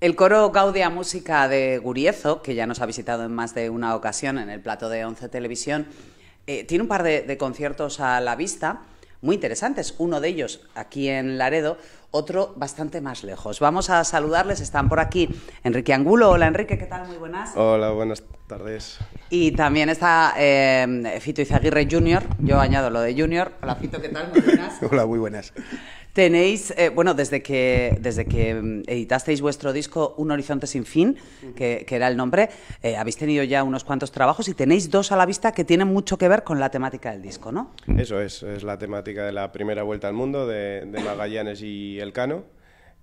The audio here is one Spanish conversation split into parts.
El coro Gaudia Música de Guriezo, que ya nos ha visitado en más de una ocasión en el plato de Once Televisión, eh, tiene un par de, conciertos a la vista muy interesantes. Uno de ellos aquí en Laredo, otro bastante más lejos. Vamos a saludarles, están por aquí Enrique Angulo. Hola Enrique, ¿qué tal? Muy buenas. Hola, buenas tardes. Y también está eh, Fito Izaguirre Jr., yo añado lo de Junior. Hola Fito, ¿qué tal? Muy buenas. Hola, muy buenas. Tenéis, eh, bueno, desde que, desde que mm, editasteis vuestro disco Un Horizonte Sin Fin, que, era el nombre, eh, habéis tenido ya unos cuantos trabajos y tenéis dos a la vista que tienen mucho que ver con la temática del disco, ¿no? Eso es, es la temática de la primera vuelta al mundo de, de Magallanes y Elcano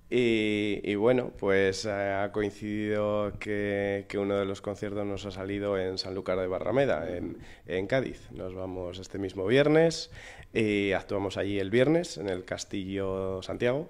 y, bueno, pues eh, ha coincidido que, uno de los conciertos nos ha salido en Sanlúcar de Barrameda, en, en, Cádiz. Nos vamos este mismo viernes y actuamos allí el viernes en el Castillo Santiago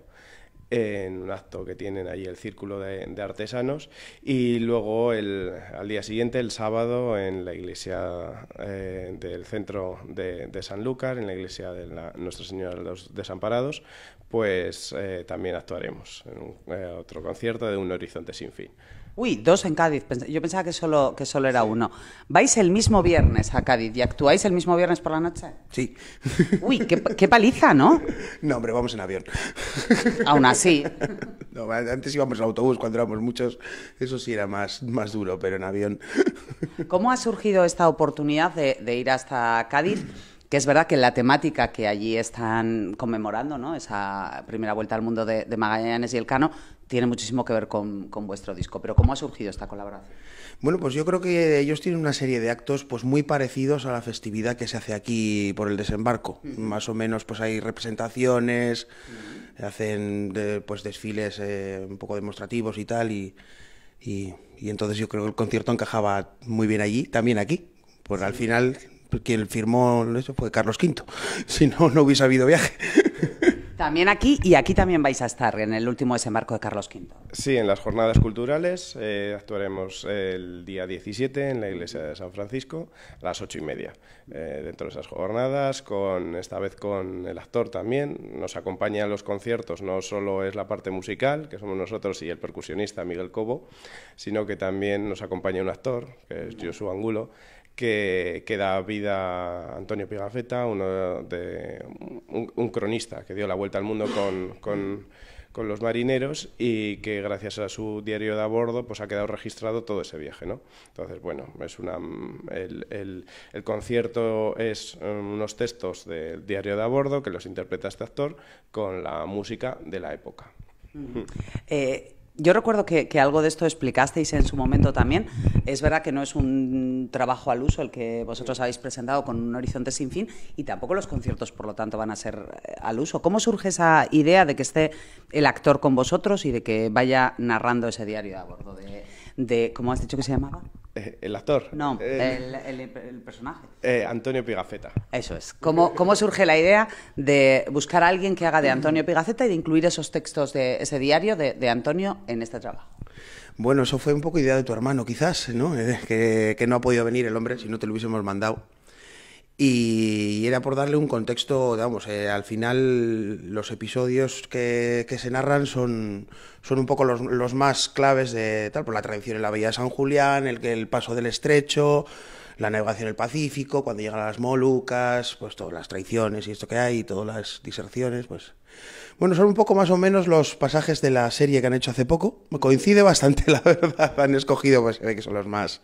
en un acto que tienen allí el círculo de, artesanos y luego al día siguiente, el sábado, en la iglesia eh, del centro de, San Lucas en la iglesia de Nuestra Señora de los Desamparados, pues eh, también actuaremos en eh, otro concierto de Un Horizonte Sin Fin. Uy, dos en Cádiz. Yo pensaba que solo, que solo era uno. ¿Vais el mismo viernes a Cádiz y actuáis el mismo viernes por la noche? Sí. Uy, qué, paliza, ¿no? No, hombre, vamos en avión. Aún así. antes íbamos en autobús cuando éramos muchos. Eso sí era más, más duro, pero en avión. ¿Cómo ha surgido esta oportunidad de, ir hasta Cádiz? que es verdad que la temática que allí están conmemorando, ¿no? esa primera vuelta al mundo de, de, Magallanes y el Cano, tiene muchísimo que ver con, vuestro disco. Pero ¿cómo ha surgido esta colaboración? Bueno, pues yo creo que ellos tienen una serie de actos pues muy parecidos a la festividad que se hace aquí por el desembarco. Más o menos pues hay representaciones, hacen pues desfiles eh, un poco demostrativos y tal. Y, y, entonces yo creo que el concierto encajaba muy bien allí, también aquí. Pues al final quien firmó eso fue Carlos V. Si no, no hubiese habido viaje. También aquí y aquí también vais a estar en el último desembarco de Carlos V. Sí, en las jornadas culturales eh, actuaremos el día 17 en la iglesia de San Francisco a las ocho y media. Eh, dentro de esas jornadas, con esta vez con el actor también, nos acompaña en los conciertos. No solo es la parte musical que somos nosotros y el percusionista Miguel Cobo, sino que también nos acompaña un actor que es Joshua Angulo que, da vida a Antonio Pigafetta, uno de, un, cronista que dio la vuelta al mundo con, con, los marineros y que gracias a su diario de a bordo pues ha quedado registrado todo ese viaje. ¿no? Entonces, bueno, es una, el, el, concierto es um, unos textos del diario de a bordo que los interpreta este actor con la música de la época. Mm. Eh, yo recuerdo que, algo de esto explicasteis en su momento también. Es verdad que no es un trabajo al uso el que vosotros habéis presentado con un horizonte sin fin y tampoco los conciertos, por lo tanto, van a ser eh, al uso. ¿Cómo surge esa idea de que esté el actor con vosotros y de que vaya narrando ese diario a bordo de, de ¿cómo has dicho que se llamaba? El actor. No, eh, el, personaje. Eh, Antonio Pigafetta. Eso es. ¿Cómo, surge la idea de buscar a alguien que haga de Antonio Pigafetta y de incluir esos textos de ese diario de, Antonio en este trabajo? Bueno, eso fue un poco idea de tu hermano, quizás, ¿no? que no ha podido venir el hombre, si no te lo hubiésemos mandado. Y era por darle un contexto, digamos, eh, al final los episodios que, que, se narran son, son un poco los, más claves de tal, por pues la tradición en la Bahía de San Julián, el, el paso del estrecho, la navegación del Pacífico, cuando llegan las Molucas, pues todas las traiciones y esto que hay, todas las diserciones, pues... Bueno, son un poco más o menos los pasajes de la serie que han hecho hace poco. Me coincide bastante, la verdad. Han escogido, pues que son los más.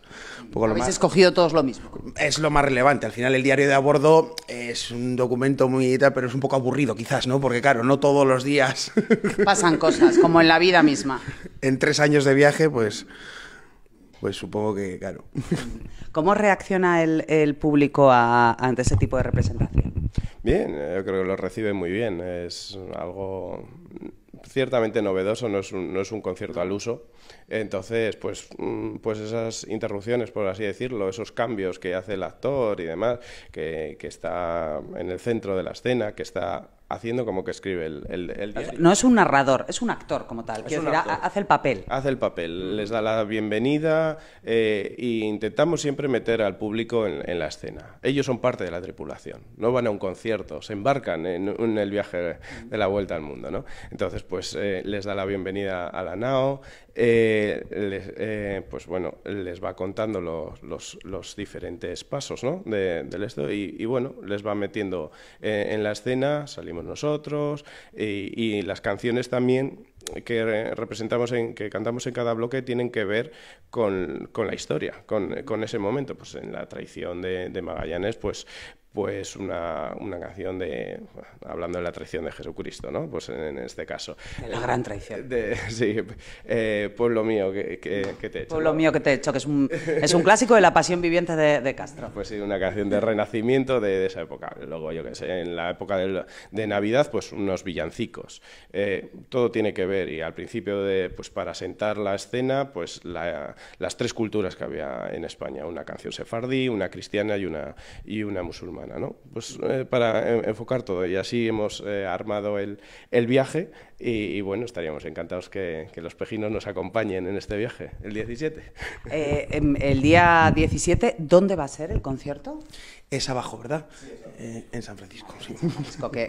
poco Habéis más... escogido todos lo mismo. Es lo más relevante. Al final, el diario de a bordo es un documento muy pero es un poco aburrido, quizás, ¿no? Porque, claro, no todos los días. Pasan cosas, como en la vida misma. en tres años de viaje, pues. Pues supongo que, claro. ¿Cómo reacciona el, público ante ese tipo de representación? Bien, yo creo que lo recibe muy bien. Es algo ciertamente novedoso, no es un, concierto al uso. Entonces, pues, mm, pues esas interrupciones, por así decirlo, esos cambios que hace el actor y demás, que está en el centro de la escena, que está haciendo como que escribe el, No es un narrador, es un actor como tal. hace el papel. Hace el papel, mm. les da la bienvenida eh, e intentamos siempre meter al público en, la escena. Ellos son parte de la tripulación, no van a un concierto, se embarcan en, el viaje de la vuelta al mundo. Entonces, pues eh, les da la bienvenida a la NAO, eh, les, eh, pues bueno, les va contando los, los, diferentes pasos ¿no? de, del esto y, bueno, les va metiendo eh, en la escena, salimos nosotros y, las canciones también que representamos en, que cantamos en cada bloque tienen que ver con, la historia, con, ese momento. Pues en la traición de, de Magallanes, pues, pues una, canción de, hablando de la traición de Jesucristo, ¿no? Pues en, este caso. la gran traición. sí, eh, Pueblo mío que, te he hecho. Pueblo mío que te he hecho, que es un, es un clásico de la pasión viviente de, Castro. Pues sí, una canción de renacimiento de, esa época. Luego, yo qué sé, en la época de, Navidad, pues unos villancicos. Eh, todo tiene que ver y al principio de, pues para sentar la escena, pues las tres culturas que había en España, una canción sefardí, una cristiana y una, y una musulmana. Pues eh, para enfocar todo y así hemos eh, armado el, el viaje y, bueno, estaríamos encantados que, los pejinos nos acompañen en este viaje, el 17. Eh, el día 17, ¿dónde va a ser el concierto? Es abajo, ¿verdad? en San Francisco, sí.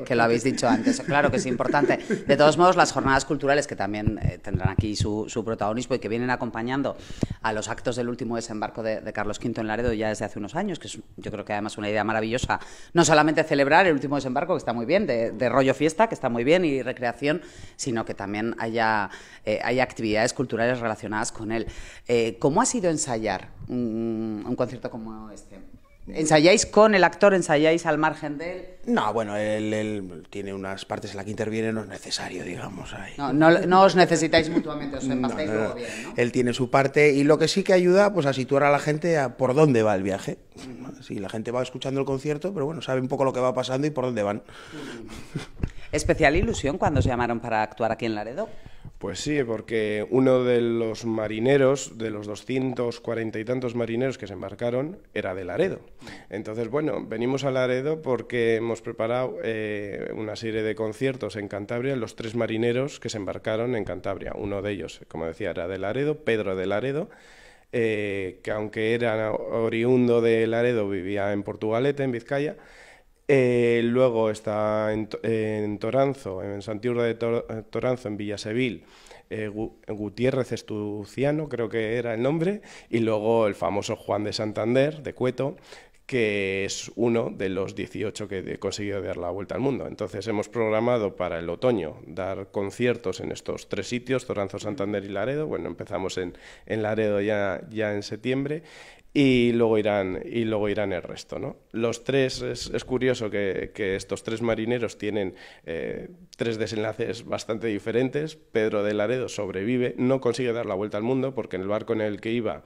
que, lo habéis dicho antes, claro que es importante. De todos modos, las jornadas culturales que también tendrán aquí su, su, protagonismo y que vienen acompañando a los actos del último desembarco de, Carlos V en Laredo ya desde hace unos años, que es yo creo que además una idea maravillosa sea, no solamente celebrar el último desembarco, que está muy bien, de, rollo fiesta, que está muy bien, y recreación, sino que también haya, eh, actividades culturales relacionadas con él. Eh, ¿Cómo ha sido ensayar un concierto como este? ¿Ensayáis con el actor? ¿Ensayáis al margen de él? No, bueno, él, tiene unas partes en las que interviene, no es necesario, digamos. No, no, os necesitáis mutuamente, os embastáis luego bien. Él tiene su parte y lo que sí que ayuda pues, a situar a la gente a por dónde va el viaje. si la gente va escuchando el concierto, pero bueno, sabe un poco lo que va pasando y por dónde van. Especial ilusión cuando se llamaron para actuar aquí en Laredo. Pues sí, porque uno de los marineros, de los 240 y tantos marineros que se embarcaron, era de Laredo. Entonces, bueno, venimos a Laredo porque hemos preparado eh, una serie de conciertos en Cantabria, los tres marineros que se embarcaron en Cantabria. Uno de ellos, como decía, era de Laredo, Pedro de Laredo. Eh, que aunque era oriundo de Laredo, vivía en Portugalete, en Vizcaya, eh, luego está en, Toranzo, en Santiurra de eh, Toranzo, en Villasevil, eh, Gutiérrez Estuciano, creo que era el nombre, y luego el famoso Juan de Santander, de Cueto, que es uno de los 18 que he conseguido dar la vuelta al mundo. Entonces hemos programado para el otoño dar conciertos en estos tres sitios, Toranzo, Santander y Laredo. Bueno, empezamos en, Laredo ya, ya en septiembre y luego irán, y luego irán el resto. ¿no? Los tres, es, curioso que, estos tres marineros tienen eh, tres desenlaces bastante diferentes. Pedro de Laredo sobrevive, no consigue dar la vuelta al mundo porque en el barco en el que iba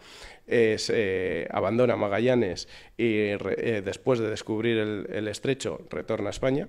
es, eh, abandona Magallanes y eh, después de descubrir el, el estrecho retorna a España.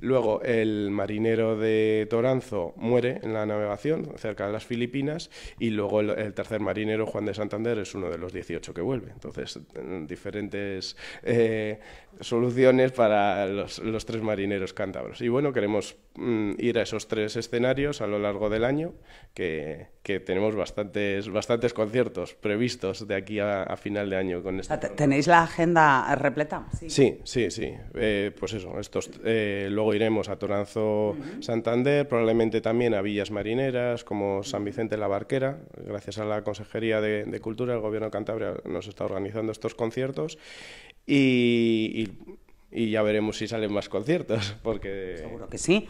Luego el marinero de Toranzo muere en la navegación cerca de las Filipinas y luego el, tercer marinero, Juan de Santander, es uno de los 18 que vuelve. Entonces, mm, diferentes eh, soluciones para los, tres marineros cántabros. Y bueno, queremos mm, ir a esos tres escenarios a lo largo del año, que, tenemos bastantes, bastantes conciertos previstos de aquí a, final de año con este. ¿Tenéis la agenda repleta? Sí, sí, sí. Eh, pues eso, estos... Eh, luego iremos a Toranzo Santander, probablemente también a villas marineras como San Vicente la Barquera. Gracias a la Consejería de, Cultura, el Gobierno de Cantabria nos está organizando estos conciertos. y, ya veremos si salen más conciertos, porque... Seguro que sí.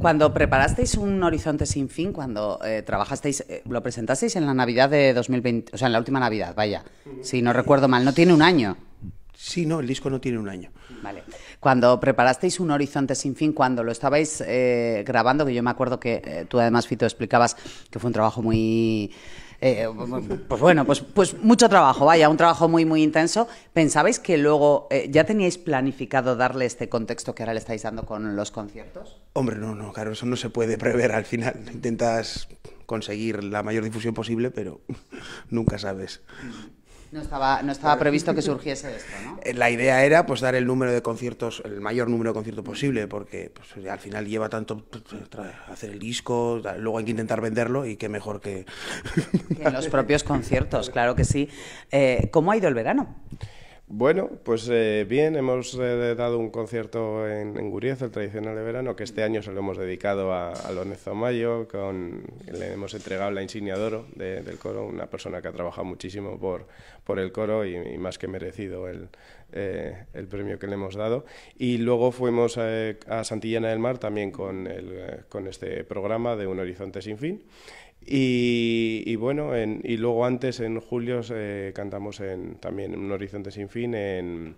Cuando preparasteis un Horizonte sin fin, cuando eh, trabajasteis, eh, lo presentasteis en la Navidad de 2020, o sea, en la última Navidad, vaya, si no recuerdo mal, no tiene un año. Sí, no, el disco no tiene un año. Vale. Cuando preparasteis Un Horizonte Sin Fin, cuando lo estabais eh, grabando, que yo me acuerdo que eh, tú además, Fito, explicabas que fue un trabajo muy... Eh, pues bueno, pues, pues mucho trabajo, vaya, un trabajo muy, muy intenso. ¿Pensabais que luego ya teníais planificado darle este contexto que ahora le estáis dando con los conciertos? Hombre, no, no, claro, eso no se puede prever al final. Intentas conseguir la mayor difusión posible, pero nunca sabes. No estaba, no estaba previsto que surgiese esto, ¿no? Eh, la idea era pues dar el número de conciertos, el mayor número de conciertos posible, porque pues, al final lleva tanto pues, hacer el disco, luego hay que intentar venderlo y qué mejor que... en los propios conciertos, claro que sí. Eh, ¿Cómo ha ido el verano? Bueno, pues eh, bien, hemos eh, dado un concierto en, Guriez, el tradicional de verano, que este año se lo hemos dedicado a, Lorenzo Mayo, con, le hemos entregado la insignia de oro del coro, una persona que ha trabajado muchísimo por, por el coro y, más que merecido el, eh, el premio que le hemos dado. Y luego fuimos a, a Santillana del Mar también con, el, con este programa de Un Horizonte Sin Fin. Y, bueno, y luego antes en julio cantamos también en Un Horizonte Sin Fin en,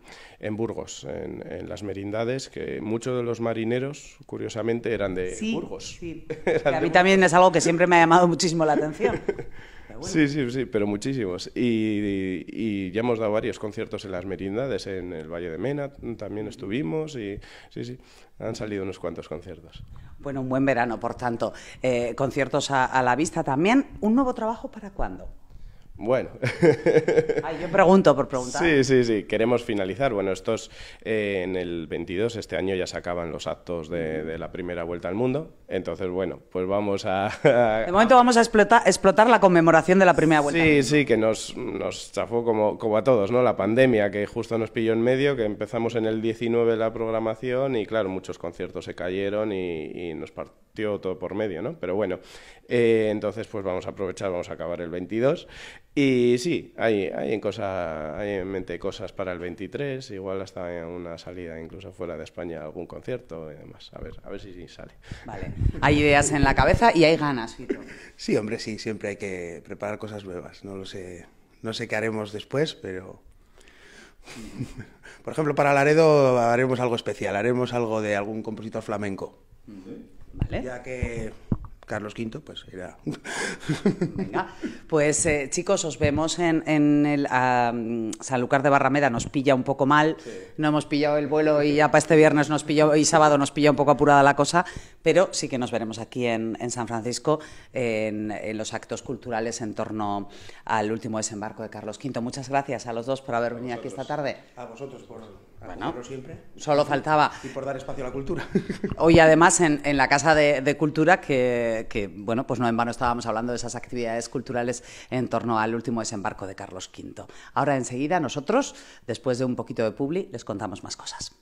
Burgos, en, las merindades, que muchos de los marineros, curiosamente, eran de Burgos. Sí. a mí también es algo que siempre me ha llamado muchísimo la atención. Sí, sí, sí, pero muchísimos. Y, y, ya hemos dado varios conciertos en las merindades, en el Valle de Mena también estuvimos y sí, sí, han salido unos cuantos conciertos. Bueno, un buen verano, por tanto. Eh, conciertos a la vista también. ¿Un nuevo trabajo para cuándo? Bueno. yo pregunto por preguntar. Sí, sí, sí. Queremos finalizar. Bueno, estos eh, en el 22, este año ya se acaban los actos mm. de, la primera vuelta al mundo. Entonces, bueno, pues vamos a. de momento vamos a explotar, la conmemoración de la primera vuelta. Sí, al mundo. sí, que nos, nos chafó como, como a todos, ¿no? La pandemia que justo nos pilló en medio, que empezamos en el 19 la programación y, claro, muchos conciertos se cayeron y, y nos partimos todo por medio, ¿no? Pero bueno, eh, entonces pues vamos a aprovechar, vamos a acabar el 22 y sí, hay, en, cosa, en mente cosas para el 23, igual hasta una salida incluso fuera de España, algún concierto y demás, a ver, a ver si, sale. Vale, hay ideas en la cabeza y hay ganas, Sí, hombre, sí, siempre hay que preparar cosas nuevas, no lo sé, no sé qué haremos después, pero... Por ejemplo, para Laredo haremos algo especial, haremos algo de algún compositor flamenco. Ya que Carlos V, pues era. pues eh, chicos, os vemos en, en el uh, ah, Sanlúcar de Barrameda, nos pilla un poco mal, no hemos pillado el vuelo y ya para este viernes nos pilla, y sábado nos pilla un poco apurada la cosa, pero sí que nos veremos aquí en, en San Francisco en, los actos culturales en torno al último desembarco de Carlos V. Muchas gracias a los dos por haber venido aquí esta tarde. A vosotros por bueno, siempre. Solo faltaba. Y por dar espacio a la cultura. Hoy, además, en, en la Casa de, Cultura, que, que, bueno, pues no en vano estábamos hablando de esas actividades culturales en torno al último desembarco de Carlos V. Ahora, enseguida, nosotros, después de un poquito de publi, les contamos más cosas.